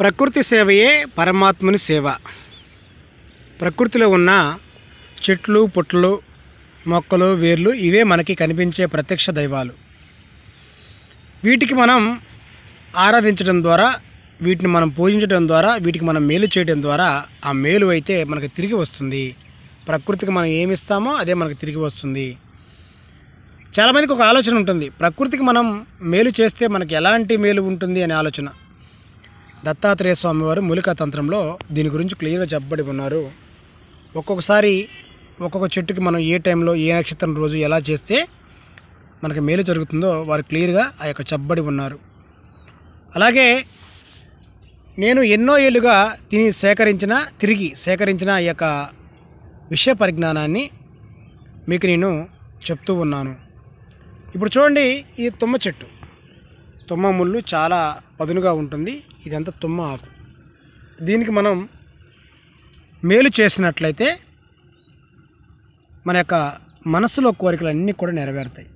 ప్రకృతి సేవయే పరమాత్మని సేవ ప్రకృతిలో ఉన్న చెట్లు పుట్లు మొక్కలు వేర్లు ఇవే మనకి కనిపించే ప్రత్యక్ష దైవాలు వీటికి మనం ఆరాధించడం ద్వారా వీటిని మనం పూజించడం ద్వారా వీటికి మనం మేలు చేయడం ద్వారా ఆ మేలు అయితే మనకు తిరిగి వస్తుంది ప్రకృతికి మనం ఏమిస్తామో అదే మనకు తిరిగి వస్తుంది చాలామందికి ఒక ఆలోచన ఉంటుంది ప్రకృతికి మనం మేలు చేస్తే మనకు ఎలాంటి మేలు ఉంటుంది అనే ఆలోచన దత్తాత్రేయ స్వామివారు మూలికా తంత్రంలో దీని గురించి క్లియర్గా చెప్పబడి ఉన్నారు ఒక్కొక్కసారి ఒక్కొక్క చెట్టుకి మనం ఏ టైంలో ఏ నక్షత్రం రోజు ఎలా చేస్తే మనకి మేలు జరుగుతుందో వారు క్లియర్గా ఆ యొక్క చెప్పబడి ఉన్నారు అలాగే నేను ఎన్నో ఏళ్ళుగా తిని సేకరించిన తిరిగి సేకరించిన ఈ యొక్క విషయ పరిజ్ఞానాన్ని మీకు నేను చెప్తూ ఉన్నాను ఇప్పుడు చూడండి ఈ తుమ్మ చెట్టు తుమ్మ ముళ్ళు చాలా పదునుగా ఉంటుంది ఇదంతా తుమ్మ ఆకు దీనికి మనం మేలు చేసినట్లయితే మన యొక్క మనసులో కోరికలు అన్నీ కూడా నెరవేరుతాయి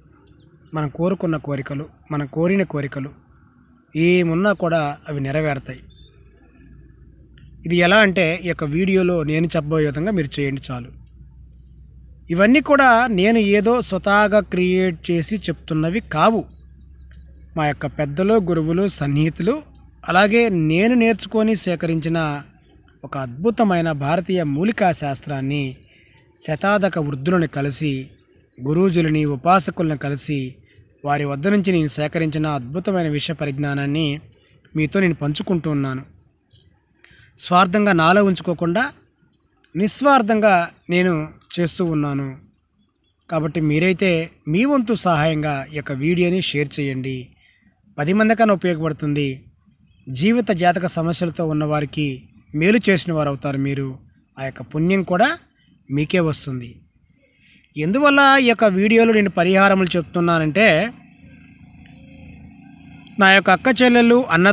మనం కోరుకున్న కోరికలు మనం కోరిన కోరికలు ఏమున్నా కూడా అవి నెరవేరుతాయి ఇది ఎలా అంటే ఈ యొక్క వీడియోలో నేను చెప్పబోయే విధంగా మీరు చేయండి చాలు ఇవన్నీ కూడా నేను ఏదో స్వతహాగా క్రియేట్ చేసి చెప్తున్నవి కావు మా యొక్క పెద్దలు గురువులు సన్నిహితులు అలాగే నేను నేర్చుకొని సేకరించిన ఒక అద్భుతమైన భారతీయ మూలికా శాస్త్రాన్ని శతాధక వృద్ధులను కలిసి గురూజులని ఉపాసకులను కలిసి వారి వద్ద నుంచి నేను సేకరించిన అద్భుతమైన విషయ పరిజ్ఞానాన్ని మీతో నేను పంచుకుంటూ ఉన్నాను స్వార్థంగా నాలో ఉంచుకోకుండా నిస్వార్థంగా నేను చేస్తూ ఉన్నాను కాబట్టి మీరైతే మీ వంతు సహాయంగా ఈ యొక్క వీడియోని షేర్ చేయండి పది మందికన్నా ఉపయోగపడుతుంది జీవిత జాతక సమస్యలతో ఉన్నవారికి మేలు చేసిన వారు అవుతారు మీరు ఆ యొక్క పుణ్యం కూడా మీకే వస్తుంది ఎందువల్ల ఈ యొక్క వీడియోలో నేను పరిహారములు చెప్తున్నానంటే నా యొక్క అక్క చెల్లెళ్ళు అన్న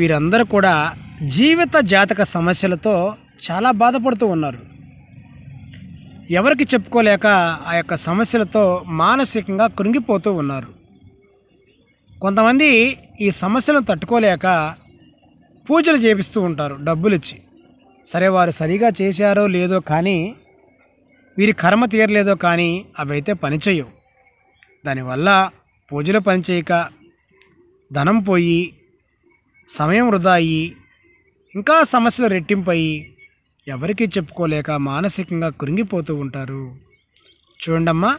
వీరందరూ కూడా జీవిత జాతక సమస్యలతో చాలా బాధపడుతూ ఉన్నారు ఎవరికి చెప్పుకోలేక ఆ యొక్క సమస్యలతో మానసికంగా కృంగిపోతూ ఉన్నారు కొంతమంది ఈ సమస్యను తట్టుకోలేక పూజలు చేపిస్తూ ఉంటారు డబ్బులు ఇచ్చి సరే వారు సరిగా చేశారో లేదో కానీ వీరి కర్మ తీరలేదో కానీ అవైతే పనిచేయవు దానివల్ల పూజలు పనిచేయక ధనం పోయి సమయం వృధా అయ్యి ఇంకా సమస్యలు రెట్టింపయి ఎవరికీ చెప్పుకోలేక మానసికంగా కృంగిపోతూ ఉంటారు చూడండమ్మా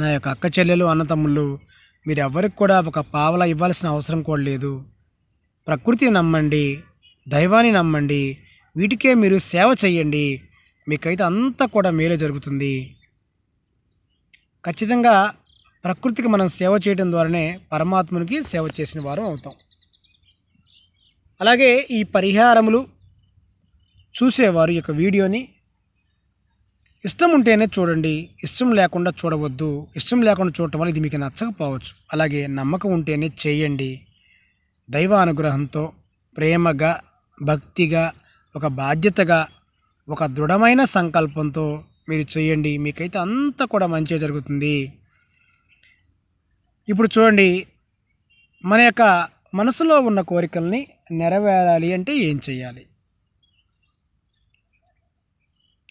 నా యొక్క అక్క చెల్లెలు అన్నతమ్ముళ్ళు మీరు ఎవరికి కూడా ఒక పావలా ఇవ్వాల్సిన అవసరం కూడా లేదు ప్రకృతిని నమ్మండి దైవాన్ని నమ్మండి వీటికే మీరు సేవ చేయండి మీకైతే అంతా కూడా మేలు జరుగుతుంది ఖచ్చితంగా ప్రకృతికి మనం సేవ చేయడం ద్వారానే పరమాత్మునికి సేవ చేసిన వారం అవుతాం అలాగే ఈ పరిహారములు చూసేవారు ఈ యొక్క వీడియోని ఇష్టం ఉంటేనే చూడండి ఇష్టం లేకుండా చూడవద్దు ఇష్టం లేకుండా చూడటం వల్ల ఇది మీకు నచ్చకపోవచ్చు అలాగే నమ్మకం ఉంటేనే చేయండి దైవ అనుగ్రహంతో ప్రేమగా భక్తిగా ఒక బాధ్యతగా ఒక దృఢమైన సంకల్పంతో మీరు చేయండి మీకైతే అంతా కూడా మంచిగా జరుగుతుంది ఇప్పుడు చూడండి మన యొక్క మనసులో ఉన్న కోరికల్ని నెరవేరాలి అంటే ఏం చేయాలి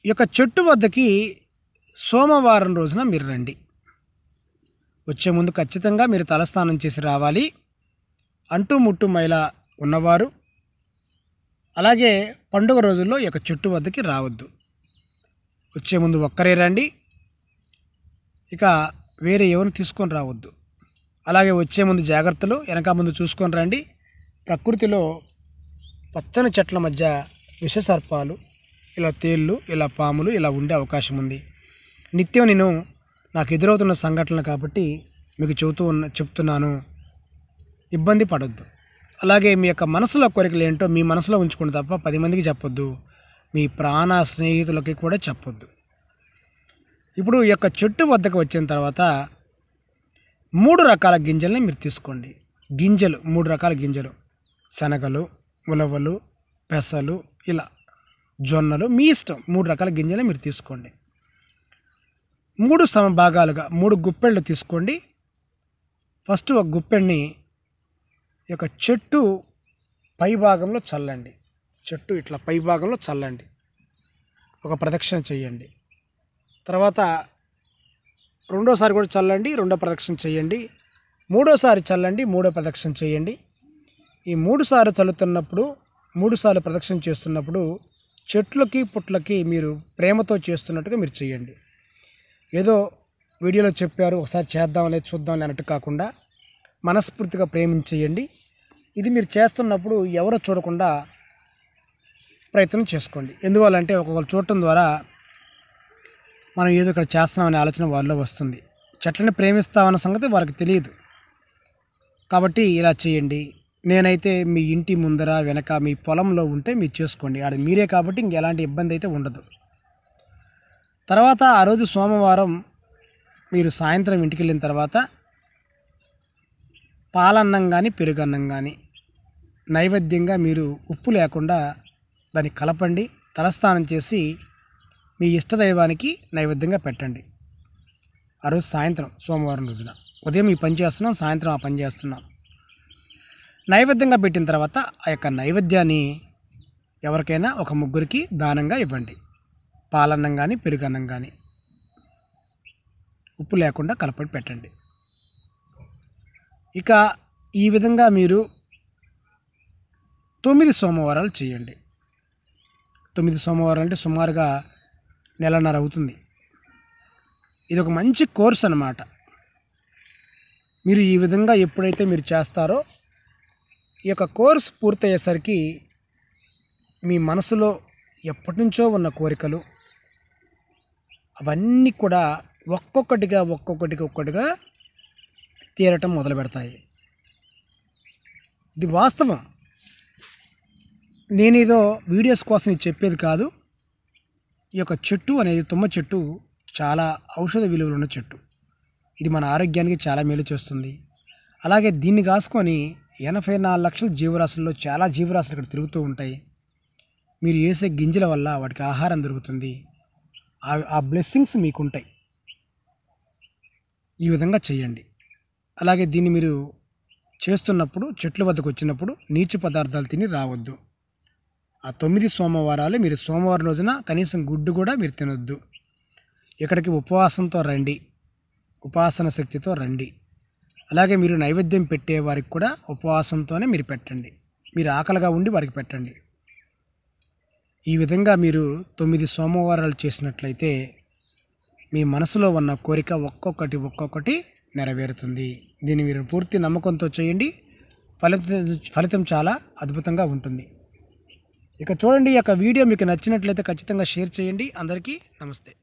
యొక్క చెట్టు వద్దకి సోమవారం రోజున మీరు రండి వచ్చే ముందు ఖచ్చితంగా మీరు తలస్నానం చేసి రావాలి అంటూ ముట్టు మైల ఉన్నవారు అలాగే పండుగ రోజుల్లో ఈ యొక్క చెట్టు వద్దకి రావద్దు వచ్చే ముందు ఒక్కరే రండి ఇక వేరే ఎవరిని తీసుకొని రావద్దు అలాగే వచ్చే ముందు జాగ్రత్తలు వెనక ముందు చూసుకొని రండి ప్రకృతిలో పచ్చని చెట్ల మధ్య విషసర్పాలు ఇలా తేళ్ళు ఇలా పాములు ఇలా ఉండే అవకాశం ఉంది నిత్యం నేను నాకు ఎదురవుతున్న సంఘటనలు కాబట్టి మీకు చెబుతూ ఉన్న చెప్తున్నాను ఇబ్బంది పడొద్దు అలాగే మీ యొక్క మనసులో కోరికలు ఏంటో మీ మనసులో ఉంచుకుని తప్ప పది మందికి చెప్పొద్దు మీ ప్రాణ స్నేహితులకి కూడా చెప్పొద్దు ఇప్పుడు ఈ యొక్క చెట్టు వద్దకు వచ్చిన తర్వాత మూడు రకాల గింజల్ని మీరు తీసుకోండి గింజలు మూడు రకాల గింజలు శనగలు ఉలవలు పెసలు ఇలా జొన్నలు మీ ఇష్టం మూడు రకాల గింజలు మీరు తీసుకోండి మూడు సమభాగాలుగా మూడు గుప్పెళ్ళు తీసుకోండి ఫస్ట్ ఒక గుప్పెడిని యొక్క చెట్టు పై భాగంలో చల్లండి చెట్టు ఇట్లా పై భాగంలో చల్లండి ఒక ప్రదక్షిణ చేయండి తర్వాత రెండోసారి కూడా చల్లండి రెండో ప్రదక్షిణ చేయండి మూడోసారి చల్లండి మూడో ప్రదక్షిణ చేయండి ఈ మూడుసార్లు చల్లుతున్నప్పుడు మూడుసార్లు ప్రదక్షిణ చేస్తున్నప్పుడు చెట్లకి పుట్లకి మీరు ప్రేమతో చేస్తున్నట్టుగా మీరు చేయండి ఏదో వీడియోలో చెప్పారు ఒకసారి చేద్దాంలే చూద్దాంలే అన్నట్టు కాకుండా మనస్ఫూర్తిగా ప్రేమించేయండి ఇది మీరు చేస్తున్నప్పుడు ఎవరో చూడకుండా ప్రయత్నం చేసుకోండి ఎందువల్లంటే ఒకవేళ చూడటం ద్వారా మనం ఏదో ఇక్కడ చేస్తున్నామనే ఆలోచన వాళ్ళలో వస్తుంది చెట్లని ప్రేమిస్తామన్న సంగతి వారికి తెలియదు కాబట్టి ఇలా చేయండి నేనైతే మీ ఇంటి ముందర వెనక మీ పొలంలో ఉంటే మీరు చేసుకోండి అది మీరే కాబట్టి ఇంకెలాంటి ఇబ్బంది అయితే ఉండదు తర్వాత ఆ రోజు సోమవారం మీరు సాయంత్రం ఇంటికి వెళ్ళిన తర్వాత పాలన్నం కానీ పెరుగన్నం కానీ నైవేద్యంగా మీరు ఉప్పు లేకుండా దాన్ని కలపండి తలస్నానం చేసి మీ ఇష్టదైవానికి నైవేద్యంగా పెట్టండి ఆ రోజు సాయంత్రం సోమవారం రోజున ఉదయం ఈ పని చేస్తున్నాం సాయంత్రం ఆ పని చేస్తున్నాం నైవేద్యంగా పెట్టిన తర్వాత ఆ యొక్క నైవేద్యాన్ని ఎవరికైనా ఒక ముగ్గురికి దానంగా ఇవ్వండి పాలన్నం కానీ పెరుగన్నం కానీ ఉప్పు లేకుండా కలపడి పెట్టండి ఇక ఈ విధంగా మీరు తొమ్మిది సోమవారాలు చేయండి తొమ్మిది సోమవారాలు అంటే సుమారుగా నెలన్నర అవుతుంది ఇది ఒక మంచి కోర్స్ అన్నమాట మీరు ఈ విధంగా ఎప్పుడైతే మీరు చేస్తారో ఈ యొక్క కోర్స్ పూర్తయ్యేసరికి మీ మనసులో ఎప్పటి నుంచో ఉన్న కోరికలు అవన్నీ కూడా ఒక్కొక్కటిగా ఒక్కొక్కటికి ఒక్కటిగా తీరటం మొదలు పెడతాయి ఇది వాస్తవం నేనేదో వీడియోస్ కోసం చెప్పేది కాదు ఈ యొక్క చెట్టు అనేది తుమ్మ చెట్టు చాలా ఔషధ విలువలు ఉన్న చెట్టు ఇది మన ఆరోగ్యానికి చాలా మేలు చేస్తుంది అలాగే దీన్ని కాసుకొని ఎనభై నాలుగు లక్షల జీవరాశుల్లో చాలా జీవరాశులు ఇక్కడ తిరుగుతూ ఉంటాయి మీరు వేసే గింజల వల్ల వాటికి ఆహారం దొరుకుతుంది ఆ బ్లెస్సింగ్స్ మీకుంటాయి ఈ విధంగా చేయండి అలాగే దీన్ని మీరు చేస్తున్నప్పుడు చెట్ల వద్దకు వచ్చినప్పుడు నీచు పదార్థాలు తిని రావద్దు ఆ తొమ్మిది సోమవారాలు మీరు సోమవారం రోజున కనీసం గుడ్డు కూడా మీరు తినొద్దు ఇక్కడికి ఉపవాసంతో రండి ఉపాసన శక్తితో రండి అలాగే మీరు నైవేద్యం పెట్టే వారికి కూడా ఉపవాసంతోనే మీరు పెట్టండి మీరు ఆకలిగా ఉండి వారికి పెట్టండి ఈ విధంగా మీరు తొమ్మిది సోమవారాలు చేసినట్లయితే మీ మనసులో ఉన్న కోరిక ఒక్కొక్కటి ఒక్కొక్కటి నెరవేరుతుంది దీన్ని మీరు పూర్తి నమ్మకంతో చేయండి ఫలితం ఫలితం చాలా అద్భుతంగా ఉంటుంది ఇక చూడండి ఈ యొక్క వీడియో మీకు నచ్చినట్లయితే ఖచ్చితంగా షేర్ చేయండి అందరికీ నమస్తే